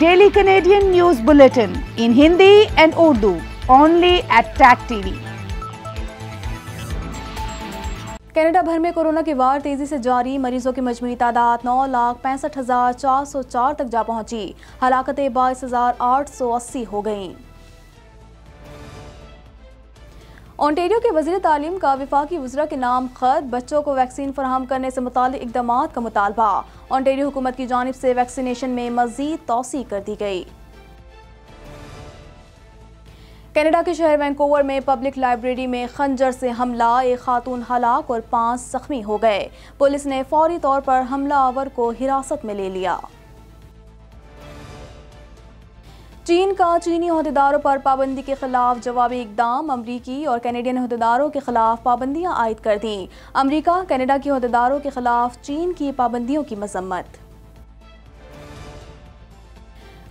Daily Canadian news bulletin in Hindi and Urdu only at Tac TV Canada भर में corona की वार तेजी से जारी मरीजों की मजमू तादाद नौ लाख पैंसठ हजार चार सौ चार तक जा पहुंची हलाकतें बाईस हजार आठ सौ अस्सी हो गईं। ऑन्टेरियो के वजी तालीम का विफाकी वजरा के नाम खत बच्चों को वैक्सीन फराम करने से मुतल इकदाम का मुतालबा ऑन्टेरियो हुकूमत की जानब से वैक्सीनेशन में मजीद तोसी कर दी गई कनाडा के शहर वैंकोवर में पब्लिक लाइब्रेरी में खंजर से हमला एक खातून हलाक और पांच जख्मी हो गए पुलिस ने फौरी तौर पर हमला आवर को हिरासत में ले लिया चीन का चीनी अहदेदारों पर पाबंदी के खिलाफ जवाबी इकदाम अमरीकी और कैनेडियन अहदेदारों के खिलाफ पाबंदियां आयद कर दी अमरीका कैनेडा के अहदेदारों के खिलाफ चीन की पाबंदियों की मजम्मत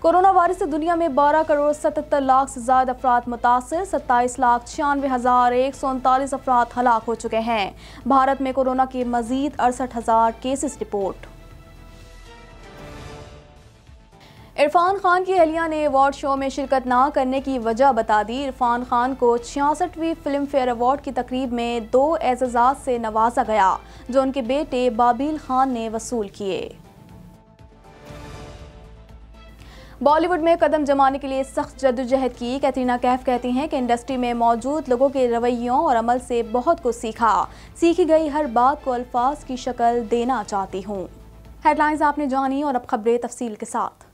कोरोना वायरस से दुनिया में 12 करोड़ सतहत्तर लाख से ज्यादा अफराद मुतासर सत्ताईस लाख छियानवे हजार एक सौ उनतालीस अफराद हलाक हो चुके हैं भारत में कोरोना के मजीद अड़सठ हजार केसेस रिपोर्ट इरफान खान की अहलिया ने अवार्ड शो में शिरकत ना करने की वजह बता दी इरफान खान को छियासठवीं फिल्म फेयर अवार्ड की तकरीब में दो एजाज से नवाजा गया जो उनके बेटे बाबिल खान ने वसूल किए बॉलीवुड में कदम जमाने के लिए सख्त जदोजहद की कैटरीना कैफ कहती हैं कि इंडस्ट्री में मौजूद लोगों के रवैयों और अमल से बहुत कुछ सीखा सीखी गई हर बात को अल्फाज की शक्ल देना चाहती हूँ हेडलाइंस आपने जानी और अब खबरें तफसील के साथ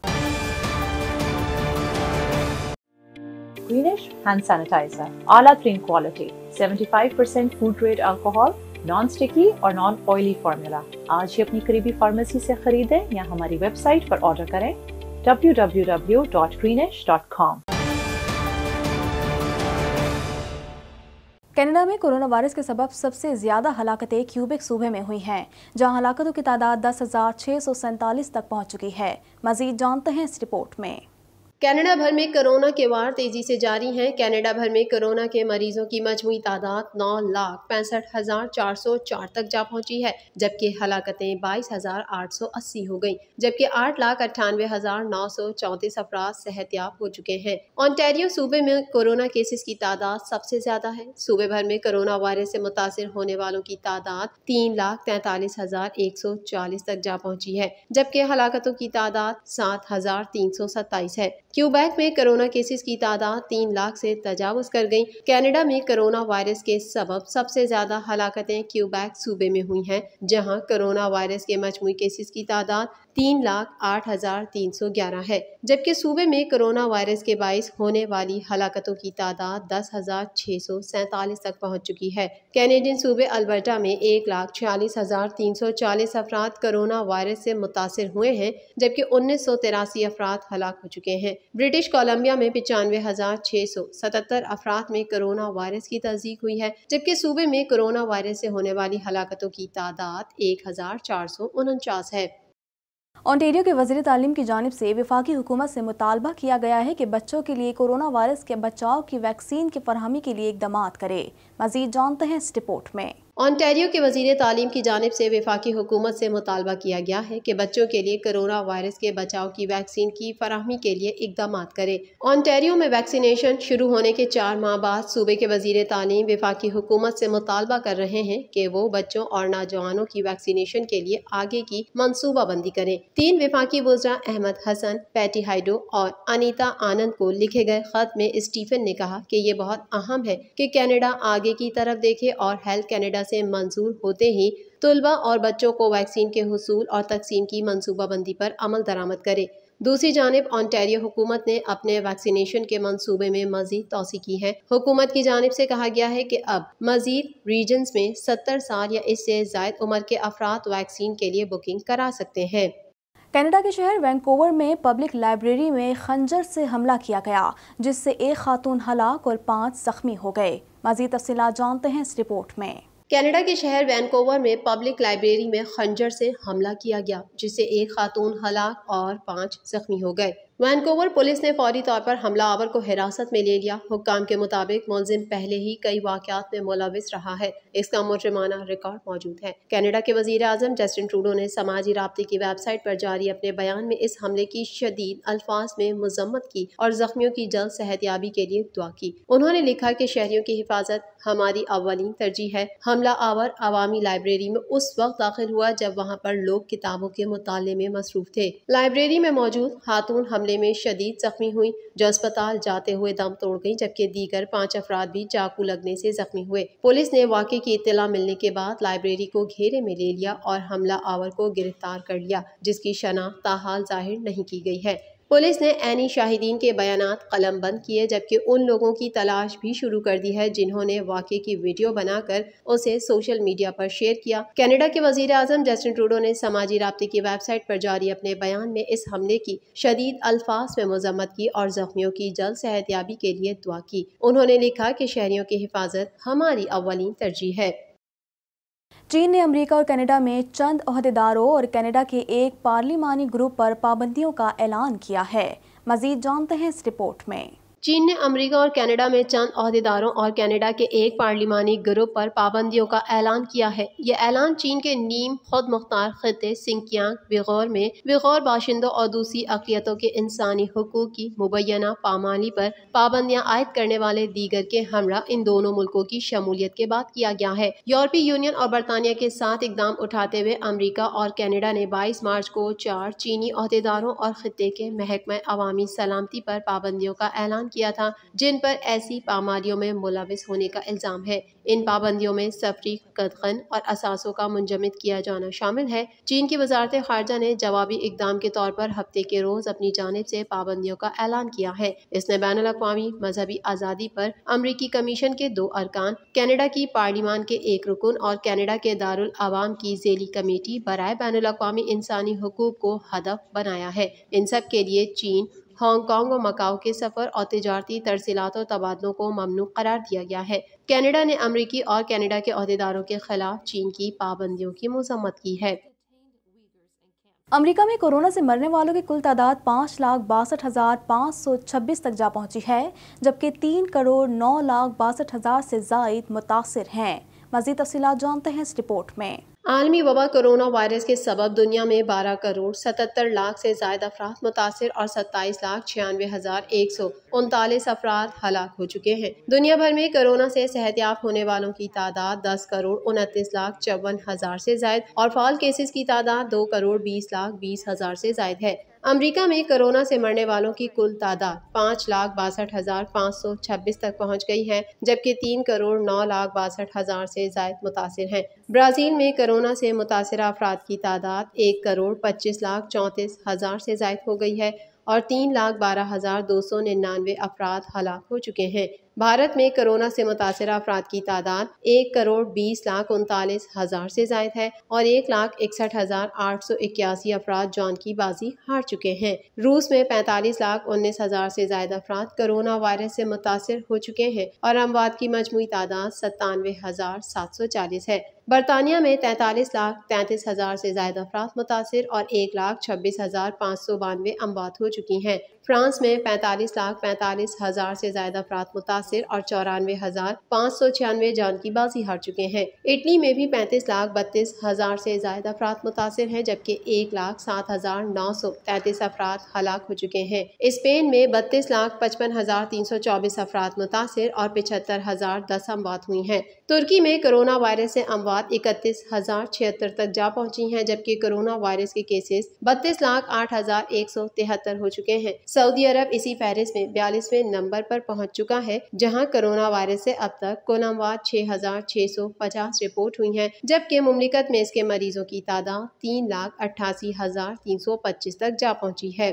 Greenish hand sanitizer, Ala 3 quality, 75% food grade alcohol, non sticky और नॉन ऑयली फार्मूला आज ही अपनी करीबी फार्मेसी से खरीदें या हमारी वेबसाइट पर ऑर्डर करें www.greenish.com कनाडा में कोरोना वायरस के सबब सबसे ज्यादा हलाकतें क्यूबेक सूबे में हुई हैं जहां हलाकतों की तादाद दस तक पहुंच चुकी है मजीद जानते हैं इस रिपोर्ट में कनाडा भर में कोरोना के वार तेज़ी से जारी हैं कनाडा भर में कोरोना के मरीजों की मजमू तादाद नौ लाख पैंसठ हज़ार चार सौ चार तक जा पहुंची है जबकि हलाकतें बाईस हज़ार आठ सौ अस्सी हो गई जबकि आठ लाख अट्ठानवे हज़ार नौ सौ चौतीस अफराद सेहतियाब हो चुके हैं ऑन्टेरियो सूबे में कोरोना केसेस की तादाद सबसे ज़्यादा है सूबे भर में कोरोना वायरस से मुतासर होने वालों की तादाद तीन लाख तैतालीस हज़ार एक सौ चालीस तक जा पहुँची है जबकि हलाकतों की तादाद सात हज़ार तीन सौ सत्ताईस है क्यूबैक में कोरोना केसेस की तादाद तीन लाख से तजावज कर गई कनाडा में कोरोना वायरस के सबब सबसे ज्यादा हलाकतें क्यूबैक सूबे में हुई हैं जहां कोरोना वायरस के मजमू केसेस की तादाद तीन लाख आठ हज़ार तीन सौ ग्यारह है जबकि सूबे में कोरोना वायरस के बायस होने वाली हलाकतों की तादाद दस हज़ार छः सौ सैंतालीस तक पहुँच चुकी है कैनेडियन सूबे अल्बर्टा में एक लाख छियालीस हज़ार तीन सौ चालीस अफराद कोरोना वायरस से मुतासर हुए हैं जबकि उन्नीस सौ तिरासी अफराद हलाक हो चुके हैं ब्रिटिश कोलम्बिया में पचानवे हज़ार छः सौ सतहत्तर अफराद में कोरोना वायरस की तस्दीक हुई है जबकि सूबे में कोरोना वायरस से होने वाली हलाकतों की तादाद एक हज़ार चार सौ उनचास है ऑन्टेरियो के वजी तालीम की जानब से वफाकी हुकूमत से मुतालबा किया गया है कि बच्चों के लिए कोरोना वायरस के बचाव की वैक्सीन की फरहमी के लिए इकदाम करे मजीद जानते हैं इस रिपोर्ट में ऑनटेरियो के वजीर तालीम की जानब से वफाकी हुकूमत से मुतालबा किया गया है कि बच्चों के लिए करोना वायरस के बचाव की वैक्सीन की फरहमी के लिए इकदाम करे ऑनटेरियो में वैक्सीनेशन शुरू होने के चार माह बाद सूबे के वजीर तालीम वफाकी हुकूमत से मुतालबा कर रहे हैं कि वो बच्चों और नौजवानों की वैक्सीनेशन के लिए आगे की मनसूबाबंदी करें तीन वफाकी वजरा अहमद हसन पैटी हाइडो और अनिता आनंद को लिखे गए खत में स्टीफन ने कहा कि ये बहुत अहम है कि कैनेडा आगे की तरफ देखे और हेल्थ कैनेडा से मंजूर होते ही तलबा और बच्चों को वैक्सीन के हसूल और तकसीम की मनसूबाबंदी पर अमल दरामद करे दूसरी जानब ऑनटेरियो हुकूमत ने अपने वैक्सीनेशन के मनसूबे में मजीद तोसी की है हुकूमत की जानब से कहा गया है कि अब मजीद रीजन्स में सत्तर साल या इससे जायद उम्र के अफराद वैक्सीन के लिए बुकिंग करा सकते हैं कनाडा के शहर वैंकोवर में पब्लिक लाइब्रेरी में खंजर से हमला किया गया जिससे एक खातून हलाक और पाँच जख्मी हो गए मजीद तफसी जानते हैं इस रिपोर्ट में कनाडा के शहर वैनकोवर में पब्लिक लाइब्रेरी में खंजर से हमला किया गया जिससे एक खातून हलाक और पाँच जख्मी हो गए वैनकोवर पुलिस ने फौरी तौर पर हमला आवर को हिरासत में ले लिया हुक्काम के मुताबिक मुलजिम पहले ही कई वाकत में मुलविस रहा है इसका मुजरमाना रिकॉर्ड मौजूद है कैनेडा के वजीर अजम जस्टिन ट्रूडो ने समाजी रबते की वेबसाइट पर जारी अपने बयान में इस हमले की शदीद अल्फाज में मजम्मत की और जख्मियों की जल्द सेहतियाबी के लिए दुआ की उन्होंने लिखा की शहरियों की हिफाजत हमारी अवलिन तरजीह है हमला आवर अवामी लाइब्रेरी में उस वक्त दाखिल हुआ जब वहाँ पर लोग किताबों के मुताले में मसरूफ थे लाइब्रेरी में मौजूद खातून हमले हमले में शदीद जख्मी हुई जो अस्पताल जाते हुए दम तोड़ गई जबकि दीगर पाँच अफराद भी चाकू लगने से जख्मी हुए पुलिस ने वाक़े की इतला मिलने के बाद लाइब्रेरी को घेरे में ले लिया और हमला आवर को गिरफ्तार कर लिया जिसकी शनाख्त ताहाल जाहिर नहीं की गई है पुलिस ने ऐनी शाहिदीन के बयान कलम बंद किए जबकि उन लोगों की तलाश भी शुरू कर दी है जिन्होंने वाक़े की वीडियो बनाकर उसे सोशल मीडिया पर शेयर किया कनाडा के वजीर अजम जस्टिन ट्रूडो ने समाजी रबते की वेबसाइट पर जारी अपने बयान में इस हमले की शदीद अल्फाज में मजम्मत की और जख्मियों की जल्द सेहतियाबी के लिए दुआ की उन्होंने लिखा कि शहरियों की हिफाजत हमारी अवलिन तरजीह है चीन ने अमेरिका और कनाडा में चंद अहदेदारों और कनाडा के एक पार्लिमानी ग्रुप पर पाबंदियों का ऐलान किया है मजीद जानते हैं इस रिपोर्ट में चीन ने अमेरिका और कनाडा में चंद अहदेदारों और कनाडा के एक पार्लिमानी ग्रुप पर पाबंदियों का ऐलान किया है यह ऐलान चीन के नीम खुद मुख्तार खत्े सिंकियांग बेगौर में बेगौर बाशिंदों और दूसरी अकलीतों के इंसानी हकूक की मुबैना पामाली पर पाबंदियां आयद करने वाले दीगर के हमरा इन दोनों मुल्कों की शमूलियत के बाद किया गया है यूरोपीय यूनियन और बरतानिया के साथ इकदाम उठाते हुए अमरीका और कैनेडा ने बाईस मार्च को चार चीनी अहदेदारों और खिते के महकमे अवामी सलामती पर पाबंदियों का ऐलान किया था जिन पर ऐसी पामालियों में मुलविस होने का इल्ज़ाम है इन पाबंदियों में सफरी कदखन और असासों का मुंजमद किया जाना शामिल है चीन की वजारत खारजा ने जवाबी इकदाम के तौर पर हफ्ते के रोज अपनी जानब ऐसी पाबंदियों का ऐलान किया है इसने बैन अवी मजहबी आज़ादी पर अमरीकी कमीशन के दो अरकान कैनेडा की पार्लिमान के एक रुकन और कैनेडा के दारुल अवाम की जेली कमेटी बरए बैन अवी इंसानी हकूक को हदफ बनाया है इन सब के लिए चीन हांगकांग और मकाओ के सफर और तजारती तरसीलात और तबादलों को ममनू करार दिया गया है कैनेडा ने अमरीकी और कैनेडा के अहदेदारों के खिलाफ चीन की पाबंदियों की मजम्मत की है अमेरिका में कोरोना से मरने वालों की कुल तादाद पाँच लाख बासठ हज़ार पाँच सौ छब्बीस तक जा पहुंची है जबकि तीन करोड़ नौ लाख बासठ हज़ार से जायद मुतासर हैं मजीद तफी जानते हैं इस रिपोर्ट में आलमी वबा कोरोना वायरस के सबब दुनिया में 12 करोड़ 77 लाख से ज्यादा अफराद मुतासर और 27 लाख छियानवे हज़ार एक सौ उनतालीस अफराद हलाक हो चुके हैं दुनिया भर में कोरोना से सेहतियाब होने वालों की तादाद 10 करोड़ उनतीस लाख चौवन हज़ार से जायद और फाल केसेस की तादाद 2 करोड़ 20 लाख 20 हज़ार से जायद है अमेरिका में कोरोना से मरने वालों की कुल तादाद पाँच लाख बासठ हज़ार पाँच सौ छब्बीस तक पहुंच गई है जबकि तीन करोड़ नौ लाख बासठ हज़ार से जायद मुतासर हैं ब्राज़ील में कोरोना से मुतासर अफराद की तादाद एक करोड़ पच्चीस लाख चौंतीस हज़ार से जायद हो गई है और तीन लाख बारह हज़ार दो सौ निन्यानवे अफराद हलाक हो चुके हैं भारत में कोरोना से मुतासर अफराद की तादाद एक करोड़ बीस लाख उनतालीस हज़ार से जायद है और एक लाख इकसठ हज़ार आठ सौ इक्यासी अफराद जान की बाजी हार चुके हैं रूस में पैंतालीस लाख उन्नीस हज़ार से जायद अफराद कोरोना वायरस से मुतासर हो चुके हैं और अमवाद की मजमू तादाद सत्तानवे हज़ार सात सौ चालीस है बरतानिया में तैंतालीस लाख तैंतीस हज़ार से जायद अफराद मुतासर और एक लाख छब्बीस हज़ार पाँच सौ बानवे अमवात हो चुकी हैं फ्रांस में पैंतालीस लाख पैंतालीस हज़ार से ज्यादा अफराद मुतासर और चौरानवे हज़ार पाँच सौ छियानवे जान की बाजी हार चुके हैं इटली में भी पैंतीस लाख बत्तीस हज़ार से ज्यादा अफराद मुतासर हैं जबकि एक लाख सात हज़ार नौ सौ तैतीस अफराद हलाक हो चुके हैं स्पेन में बत्तीस लाख पचपन हज़ार तीन सौ चौबीस अफराद मुतासर और पिछहत्तर हज़ार दस अमवात हुई हैं तुर्की में कोरोना वायरस से अमवात इकतीस हज़ार छिहत्तर तक जा पहुंची हैं जबकि कोरोना वायरस के केसेस बत्तीस लाख आठ हज़ार एक सौ तिहत्तर हो चुके हैं सऊदी अरब इसी फहरिस्त में बयालीसवें नंबर पर पहुंच चुका है जहां कोरोना वायरस से अब तक कुल छह छह सौ पचास रिपोर्ट हुई हैं, जबकि मुमलिकत में इसके मरीजों की तादाद तीन लाख अट्ठासी हजार तीन सौ पच्चीस तक जा पहुँची है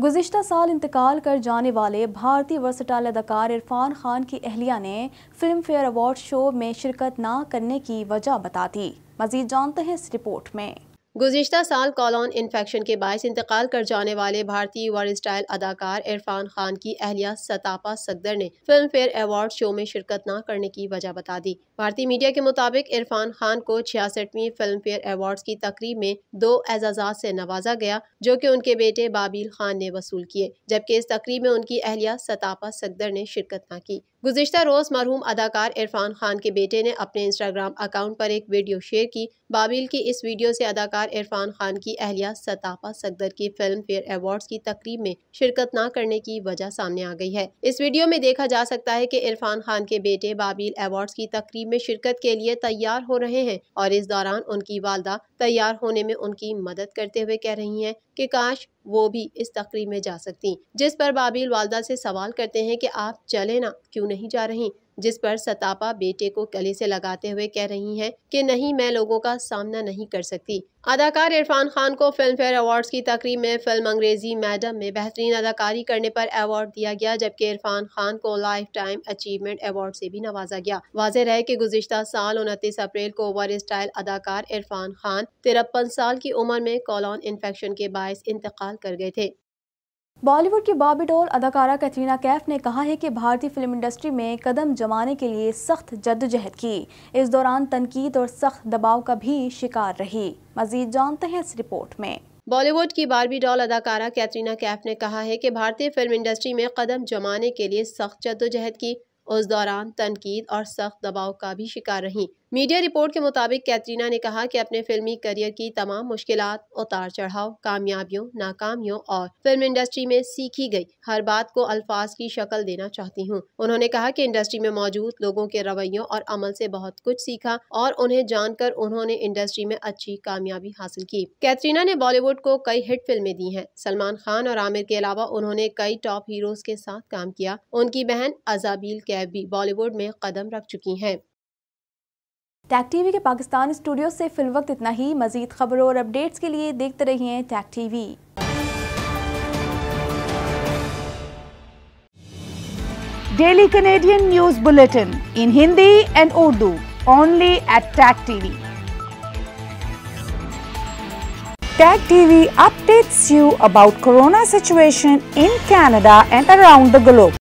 गुजशत साल इंतकाल कर जाने वाले भारतीय वर्सटाइल अदाकार इरफान खान की अहलिया ने फिल्म फेयर अवार्ड शो में शिरकत ना करने की वजह बता दी मजीद जानते हैं इस रिपोर्ट में गुजशत साल कॉलोन इन्फेक्शन के बायस इंतकाल कर जाने वाले भारतीय वर स्टाइल अदाकार इरफान खान की अहलिया सतापा सकदर ने फिल्म फेयर अवार्ड शो में शिरकत न करने की वजह बता दी भारतीय मीडिया के मुताबिक इरफान खान को छियासठवीं फिल्म फेयर अवार्ड की तकरीब में दो एजाजा से नवाजा गया जो की उनके बेटे बाबिल खान ने वसूल किए जबकि इस तकरीब में उनकी अहलिया सतापा सकदर ने शिरकत न की गुजशत रोज मरहूम अदाकार इरफान खान के बेटे ने अपने इंस्टाग्राम अकाउंट पर एक वीडियो शेयर की बाबिल की इस वीडियो से अदाकार इरफान खान की अहलिया सतापा सकदर की फिल्म फेयर अवार्ड की तकरीब में शिरकत न करने की वजह सामने आ गई है इस वीडियो में देखा जा सकता है की इरफान खान के बेटे बाबिल अवार्ड की तकरीब में शिरकत के लिए तैयार हो रहे हैं और इस दौरान उनकी वालदा तैयार होने में उनकी मदद करते हुए कह रही है की काश वो भी इस तकरीब में जा सकती जिस पर बाबिल वालदा से सवाल करते हैं कि आप चले ना क्यों नहीं जा रही जिस पर सतापा बेटे को गले से लगाते हुए कह रही हैं कि नहीं मैं लोगों का सामना नहीं कर सकती अदाकार इरफान खान को फिल्म फेयर अवार्ड्स की तकरीब में फिल्म अंग्रेजी मैडम में बेहतरीन अदाकारी करने पर अवार्ड दिया गया जबकि इरफान खान को लाइफ टाइम अचीवमेंट अवार्ड से भी नवाजा गया वाजह रहे कि गुजशत साल उनतीस अप्रैल को ओवर स्टाइल अदाकार इरफान खान तिरपन साल की उम्र में कॉलोन इन्फेक्शन के बायस इंतकाल कर गए थे बॉलीवुड की बॉबी डोल अदाकारा कैटरीना कैफ ने कहा है कि भारतीय फिल्म इंडस्ट्री में कदम जमाने के लिए सख्त जद्दोजहद की इस दौरान तनकीद और सख्त दबाव का भी शिकार रही मजीद जानते हैं इस रिपोर्ट में बॉलीवुड की बारबी डॉल अदाकारा कैटरीना कैफ ने कहा है कि भारतीय फिल्म इंडस्ट्री में कदम जमाने के लिए सख्त जद्दोजहद की उस दौरान तनकीद और सख्त दबाव का भी शिकार रही मीडिया रिपोर्ट के मुताबिक कैटरीना ने कहा कि अपने फिल्मी करियर की तमाम मुश्किल उतार चढ़ाव कामयाबियों नाकामियों और फिल्म इंडस्ट्री में सीखी गई हर बात को अल्फाज की शक्ल देना चाहती हूँ उन्होंने कहा कि इंडस्ट्री में मौजूद लोगों के रवैयों और अमल से बहुत कुछ सीखा और उन्हें जानकर उन्होंने इंडस्ट्री में अच्छी कामयाबी हासिल की कैटरीना ने बॉलीवुड को कई हिट फिल्में दी हैं सलमान खान और आमिर के अलावा उन्होंने कई टॉप हीरोज के साथ काम किया उनकी बहन अजाबील कैब भी बॉलीवुड में कदम रख चुकी हैं टैक टीवी के पाकिस्तान स्टूडियो से फिल वक्त इतना ही मजीद खबरों और अपडेट्स के लिए देखते रहिए Tac TV daily Canadian news bulletin in Hindi and Urdu only at Tac TV Tac TV updates you about corona situation in Canada and around the globe